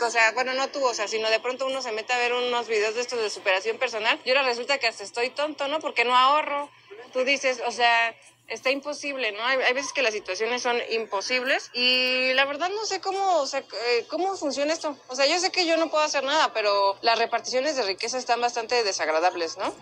o sea, bueno, no tú, o sea, sino de pronto uno se mete a ver unos videos de estos de superación personal y ahora resulta que hasta estoy tonto, ¿no? Porque no ahorro. Tú dices, o sea, está imposible, ¿no? Hay, veces que las situaciones son imposibles y la verdad no sé cómo, o eh, cómo funciona esto. O sea, yo sé que yo no puedo hacer nada, pero las reparticiones de riqueza están bastante desagradables, ¿no?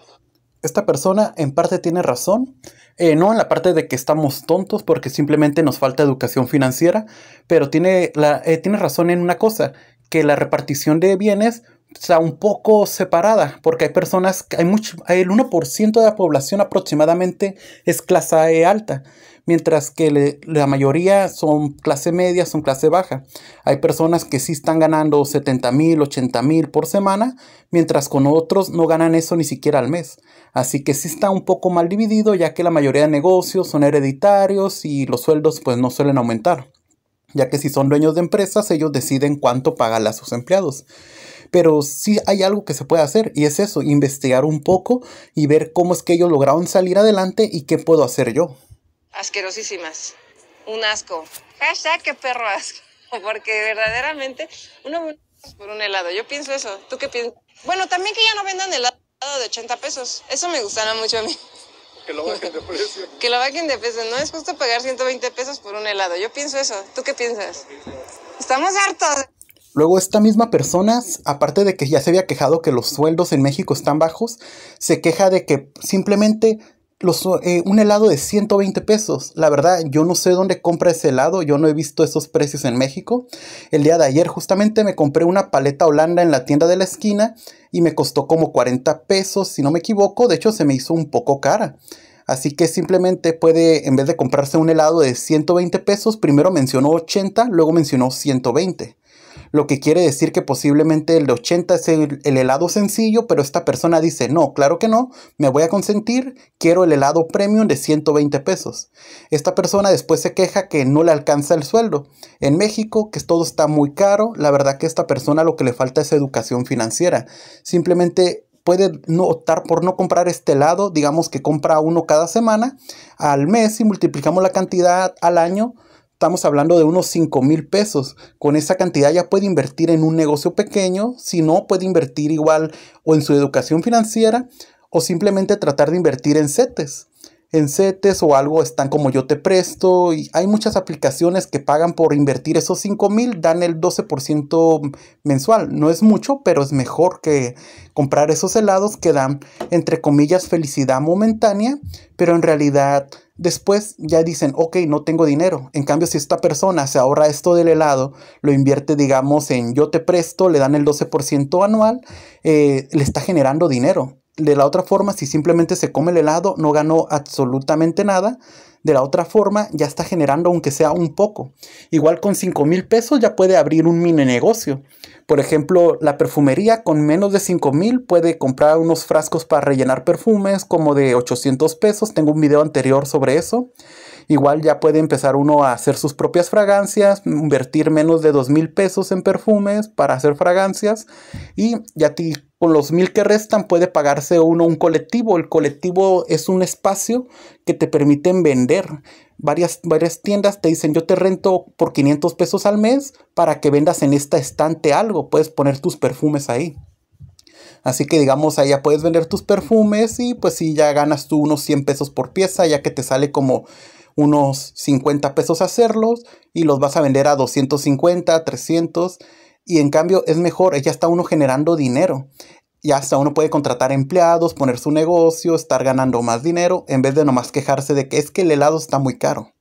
esta persona en parte tiene razón, eh, no en la parte de que estamos tontos porque simplemente nos falta educación financiera, pero tiene, la, eh, tiene razón en una cosa, que la repartición de bienes o sea, un poco separada, porque hay personas, hay mucho, hay el 1% de la población aproximadamente es clase e alta, mientras que la mayoría son clase media, son clase baja. Hay personas que sí están ganando 70 mil, 80 mil por semana, mientras con otros no ganan eso ni siquiera al mes. Así que sí está un poco mal dividido, ya que la mayoría de negocios son hereditarios y los sueldos pues no suelen aumentar ya que si son dueños de empresas, ellos deciden cuánto pagan a sus empleados. Pero sí hay algo que se puede hacer y es eso, investigar un poco y ver cómo es que ellos lograron salir adelante y qué puedo hacer yo. Asquerosísimas, un asco. Hashtag qué perro asco, porque verdaderamente uno por un helado. Yo pienso eso. ¿Tú qué piensas? Bueno, también que ya no vendan helado de 80 pesos. Eso me gustará mucho a mí. Que lo bajen de precio. que lo bajen de precio. No es justo pagar 120 pesos por un helado. Yo pienso eso. ¿Tú qué piensas? Estamos hartos. Luego esta misma persona, aparte de que ya se había quejado que los sueldos en México están bajos, se queja de que simplemente eh, un helado de 120 pesos. La verdad, yo no sé dónde compra ese helado, yo no he visto esos precios en México. El día de ayer justamente me compré una paleta holanda en la tienda de la esquina y me costó como 40 pesos, si no me equivoco, de hecho se me hizo un poco cara. Así que simplemente puede, en vez de comprarse un helado de 120 pesos, primero mencionó 80, luego mencionó 120 lo que quiere decir que posiblemente el de 80 es el, helado sencillo, pero esta persona dice, no, claro que no, me voy a consentir, quiero el helado premium de 120 pesos. Esta persona después se queja que no le alcanza el sueldo. En México, que todo está muy caro, la verdad que a esta persona lo que le falta es educación financiera. Simplemente puede optar por no comprar este helado, digamos que compra uno cada semana, al mes y multiplicamos la cantidad al año, estamos hablando de unos 5 mil pesos. Con esa cantidad ya puede invertir en un negocio pequeño, si no puede invertir igual o en su educación financiera o simplemente tratar de invertir en CETES en setes o algo están como yo te presto y hay muchas aplicaciones que pagan por invertir esos 5 mil, dan el 12% mensual. No es mucho, pero es mejor que comprar esos helados que dan, entre comillas, felicidad momentánea, pero en realidad después ya dicen, ok, no tengo dinero. En cambio, si esta persona se ahorra esto del helado, lo invierte, digamos, en yo te presto, le dan el 12% anual, eh, le está generando dinero de la otra forma, si simplemente se come el helado, no ganó absolutamente nada. De la otra forma, ya está generando aunque sea un poco. Igual con 5 mil pesos ya puede abrir un mini negocio. Por ejemplo, la perfumería con menos de 5 mil puede comprar unos frascos para rellenar perfumes como de 800 pesos. Tengo un video anterior sobre eso. Igual ya puede empezar uno a hacer sus propias fragancias, invertir menos de dos mil pesos en perfumes para hacer fragancias y ya ti, con los mil que restan puede pagarse uno un colectivo. El colectivo es un espacio que te permiten vender. Varias, varias tiendas te dicen yo te rento por 500 pesos al mes para que vendas en esta estante algo. Puedes poner tus perfumes ahí. Así que digamos, ya puedes vender tus perfumes y pues si ya ganas tú unos 100 pesos por pieza, ya que te sale como unos 50 pesos hacerlos y los vas a vender a 250, 300 y en cambio es mejor, ya está uno generando dinero. Ya hasta uno puede contratar empleados, poner su negocio, estar ganando más dinero en vez de nomás quejarse de que es que el helado está muy caro.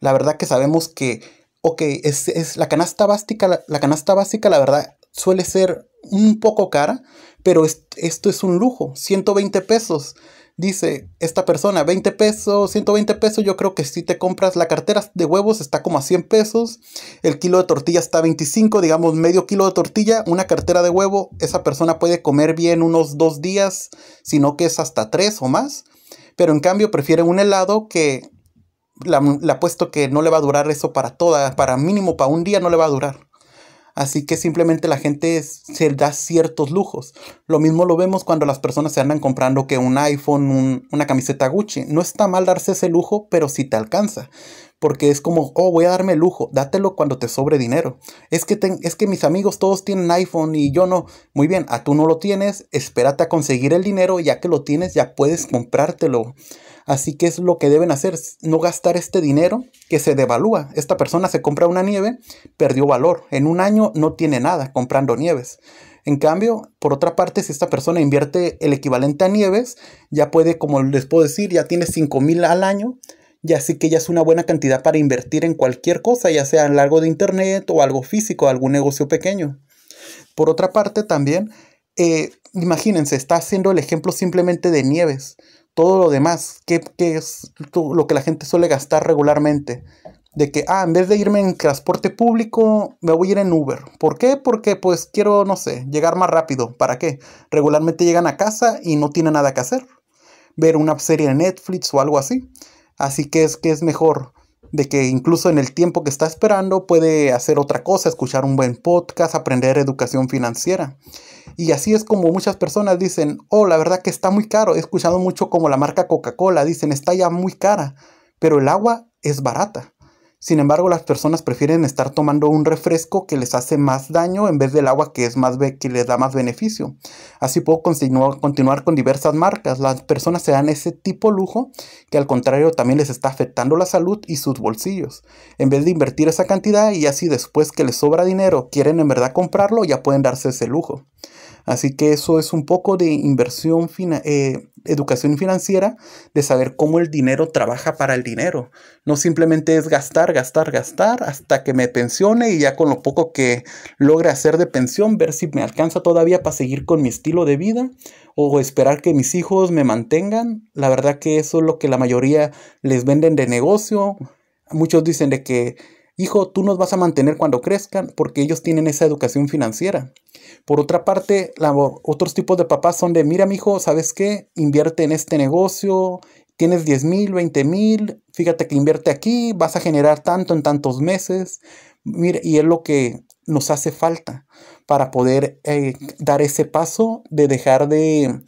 La verdad que sabemos que, ok, es, es la canasta básica, la, canasta básica la verdad suele ser un poco cara, pero esto es un lujo, 120 pesos dice, esta persona, 20 pesos, 120 pesos, yo creo que si te compras la cartera de huevos está como a 100 pesos, el kilo de tortilla está a 25, digamos medio kilo de tortilla, una cartera de huevo, esa persona puede comer bien unos dos días, sino que es hasta tres o más, pero en cambio prefiere un helado que la, la apuesto que no le va a durar eso para toda, para mínimo para un día no le va a durar. Así que simplemente la gente se da ciertos lujos. Lo mismo lo vemos cuando las personas se andan comprando que un iPhone, una camiseta Gucci. No está mal darse ese lujo, pero si te alcanza porque es como, oh, voy a darme lujo, dátelo cuando te sobre dinero. Es que, es que mis amigos todos tienen iPhone y yo no. Muy bien, a tú no lo tienes, espérate a conseguir el dinero, ya que lo tienes, ya puedes comprártelo. Así que es lo que deben hacer, no gastar este dinero que se devalúa. Esta persona se compra una nieve, perdió valor. En un año no tiene nada comprando nieves. En cambio, por otra parte, si esta persona invierte el equivalente a nieves, ya puede, como les puedo decir, ya tiene 5 mil al año y así que ya es una buena cantidad para invertir en cualquier cosa, ya sea en algo de internet o algo físico, algún negocio pequeño. Por otra parte, también, eh, imagínense, está haciendo el ejemplo simplemente de nieves. Todo lo demás, que, que es lo que la gente suele gastar regularmente. De que, ah, en vez de irme en transporte público, me voy a ir en Uber. ¿Por qué? Porque pues quiero, no sé, llegar más rápido. ¿Para qué? Regularmente llegan a casa y no tienen nada que hacer. Ver una serie de Netflix o algo así. Así que es que es mejor de que incluso en el tiempo que está esperando puede hacer otra cosa, escuchar un buen podcast, aprender educación financiera. Y así es como muchas personas dicen, oh, la verdad que está muy caro. He escuchado mucho como la marca Coca-Cola, dicen, está ya muy cara, pero el agua es barata. Sin embargo, las personas prefieren estar tomando un refresco que les hace más daño en vez del agua que, es más que les da más beneficio. Así puedo continuar, continuar con diversas marcas. Las personas se dan ese tipo lujo que al contrario también les está afectando la salud y sus bolsillos. En vez de invertir esa cantidad y así después que les sobra dinero quieren en verdad comprarlo, ya pueden darse ese lujo. Así que eso es un poco de inversión fina eh, educación financiera de saber cómo el dinero trabaja para el dinero. No simplemente es gastar, gastar, gastar hasta que me pensione y ya con lo poco que logre hacer de pensión, ver si me alcanza todavía para seguir con mi estilo de vida o esperar que mis hijos me mantengan. La verdad que eso es lo que la mayoría les venden de negocio. Muchos dicen de que Hijo, tú nos vas a mantener cuando crezcan porque ellos tienen esa educación financiera. Por otra parte, otros tipos de papás son de, mira, mi hijo, ¿sabes qué? Invierte en este negocio, tienes 10 mil, 20 mil, fíjate que invierte aquí, vas a generar tanto en tantos meses. Mira, y es lo que nos hace falta para poder eh, dar ese paso de dejar de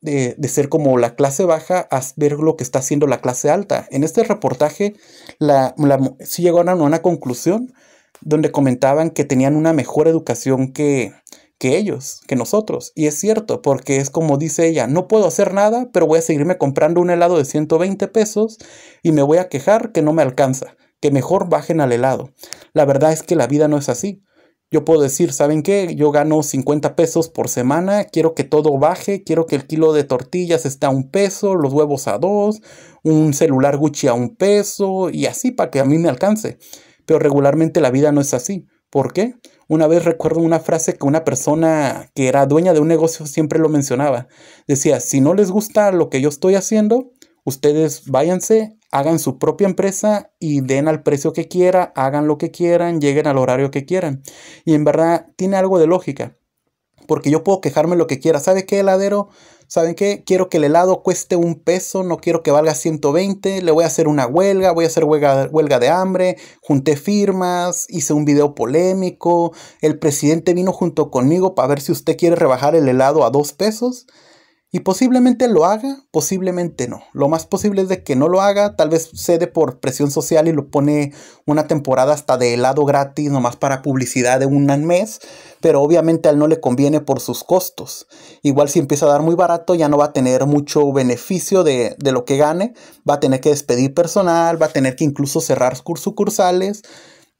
de, de, ser como la clase baja a ver lo que está haciendo la clase alta. En este reportaje la, sí llegaron a una conclusión donde comentaban que tenían una mejor educación que, que ellos, que nosotros. Y es cierto, porque es como dice ella, no puedo hacer nada, pero voy a seguirme comprando un helado de 120 pesos y me voy a quejar que no me alcanza, que mejor bajen al helado. La verdad es que la vida no es así. Yo puedo decir, ¿saben qué? Yo gano 50 pesos por semana, quiero que todo baje, quiero que el kilo de tortillas esté a un peso, los huevos a dos, un celular Gucci a un peso y así para que a mí me alcance. Pero regularmente la vida no es así. ¿Por qué? Una vez recuerdo una frase que una persona que era dueña de un negocio siempre lo mencionaba. Decía, si no les gusta lo que yo estoy haciendo, ustedes váyanse, hagan su propia empresa y den al precio que quiera, hagan lo que quieran, lleguen al horario que quieran. Y en verdad tiene algo de lógica, porque yo puedo quejarme lo que quiera. ¿Sabe qué heladero? ¿Saben qué? Quiero que el helado cueste un peso, no quiero que valga 120, le voy a hacer una huelga, voy a hacer huelga, huelga de hambre, junté firmas, hice un video polémico, el presidente vino junto conmigo para ver si usted quiere rebajar el helado a dos pesos. Y posiblemente lo haga, posiblemente no. Lo más posible es de que no lo haga, tal vez cede por presión social y lo pone una temporada hasta de helado gratis, nomás para publicidad de un mes, pero obviamente a él no le conviene por sus costos. Igual si empieza a dar muy barato ya no va a tener mucho beneficio de, de lo que gane, va a tener que despedir personal, va a tener que incluso cerrar sus sucursales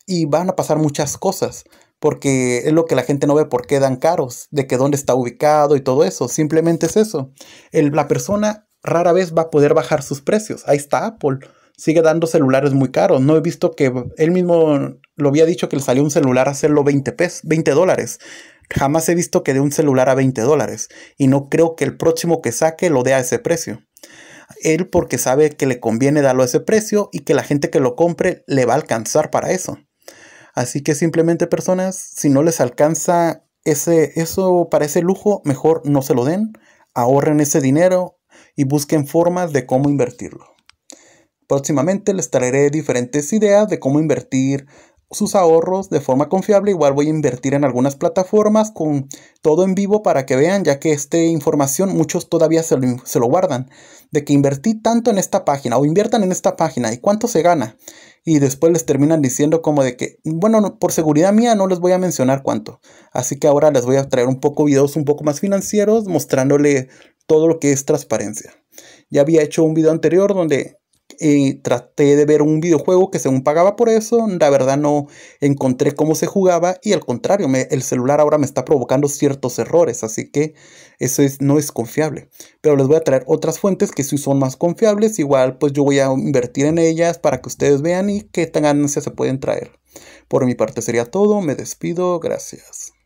y van a pasar muchas cosas porque es lo que la gente no ve por qué dan caros, de que dónde está ubicado y todo eso. Simplemente es eso. la persona rara vez va a poder bajar sus precios. Ahí está Apple. Sigue dando celulares muy caros. No he visto que él mismo lo había dicho que le salió un celular a hacerlo 20 20 dólares. Jamás he visto que dé un celular a 20 dólares. Y no creo que el próximo que saque lo dé a ese precio. Él porque sabe que le conviene darlo a ese precio y que la gente que lo compre le va a alcanzar para eso. Así que simplemente personas, si no les alcanza ese, eso para ese lujo, mejor no se lo den, ahorren ese dinero y busquen formas de cómo invertirlo. Próximamente les traeré diferentes ideas de cómo invertir sus ahorros de forma confiable. Igual voy a invertir en algunas plataformas con todo en vivo para que vean, ya que esta información muchos todavía se lo, guardan. De que invertí tanto en esta página o inviertan en esta página y cuánto se gana. Y después les terminan diciendo como de que, bueno, por seguridad mía no les voy a mencionar cuánto. Así que ahora les voy a traer un poco videos un poco más financieros mostrándole todo lo que es transparencia. Ya había hecho un video anterior donde y eh, traté de ver un videojuego que según pagaba por eso, la verdad no encontré cómo se jugaba y al contrario, me, el celular ahora me está provocando ciertos errores, así que eso es, no es confiable. Pero les voy a traer otras fuentes que sí son más confiables, igual pues yo voy a invertir en ellas para que ustedes vean y qué tan ganancias se pueden traer. Por mi parte sería todo, me despido, gracias.